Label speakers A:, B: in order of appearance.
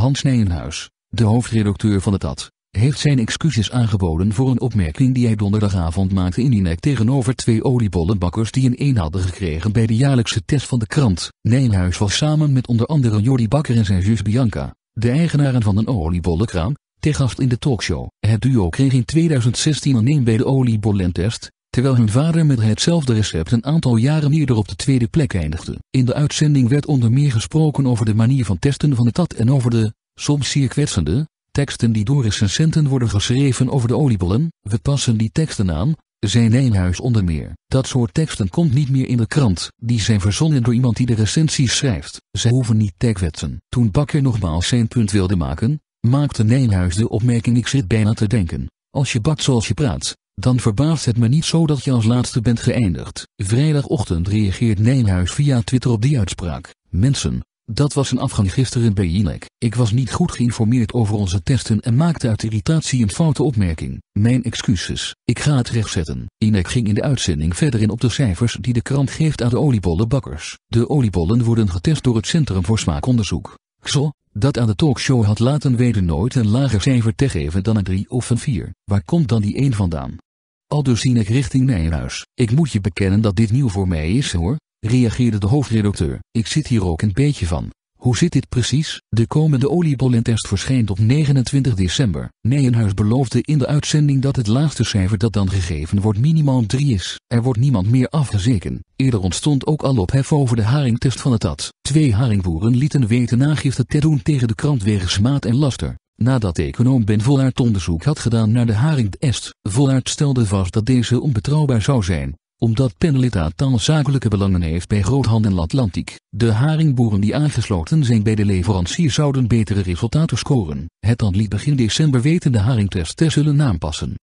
A: Hans Nijenhuis, de hoofdredacteur van het AD, heeft zijn excuses aangeboden voor een opmerking die hij donderdagavond maakte in nek tegenover twee oliebollenbakkers die een een hadden gekregen bij de jaarlijkse test van de krant. Nijenhuis was samen met onder andere Jordi Bakker en zijn zus Bianca, de eigenaren van een oliebollenkraam, te gast in de talkshow. Het duo kreeg in 2016 een 1 bij de oliebollentest, terwijl hun vader met hetzelfde recept een aantal jaren eerder op de tweede plek eindigde. In de uitzending werd onder meer gesproken over de manier van testen van de tat en over de, soms zeer kwetsende, teksten die door recensenten worden geschreven over de oliebollen. We passen die teksten aan, zei Nijnhuis onder meer. Dat soort teksten komt niet meer in de krant, die zijn verzonnen door iemand die de recensies schrijft. Ze hoeven niet te kwetsen. Toen Bakker nogmaals zijn punt wilde maken, maakte Nijnhuis de opmerking ik zit bijna te denken. Als je bakt zoals je praat, dan verbaast het me niet zo dat je als laatste bent geëindigd. Vrijdagochtend reageert Nijnhuis via Twitter op die uitspraak. Mensen, dat was een afgang gisteren bij Jinek. Ik was niet goed geïnformeerd over onze testen en maakte uit irritatie een foute opmerking. Mijn excuses, ik ga het rechtzetten. Inek ging in de uitzending verder in op de cijfers die de krant geeft aan de oliebollenbakkers. De oliebollen worden getest door het Centrum voor Smaakonderzoek. XO, dat aan de talkshow had laten weten nooit een lager cijfer te geven dan een 3 of een 4. Waar komt dan die 1 vandaan? Aldus ik richting Nijhuis. Ik moet je bekennen dat dit nieuw voor mij is hoor, reageerde de hoofdredacteur. Ik zit hier ook een beetje van. Hoe zit dit precies? De komende oliebollentest verschijnt op 29 december. Nijenhuis beloofde in de uitzending dat het laagste cijfer dat dan gegeven wordt minimaal 3 is. Er wordt niemand meer afgezeken. Eerder ontstond ook al ophef over de haringtest van het AD. Twee haringboeren lieten weten aangifte te doen tegen de krant wegens smaad en laster. Nadat econoom Ben Volart onderzoek had gedaan naar de haringtest, Volart stelde vast dat deze onbetrouwbaar zou zijn, omdat Penelita taal zakelijke belangen heeft bij groothandel Atlantiek. De haringboeren die aangesloten zijn bij de leverancier zouden betere resultaten scoren. Het dan liet begin december de haringtest te zullen aanpassen.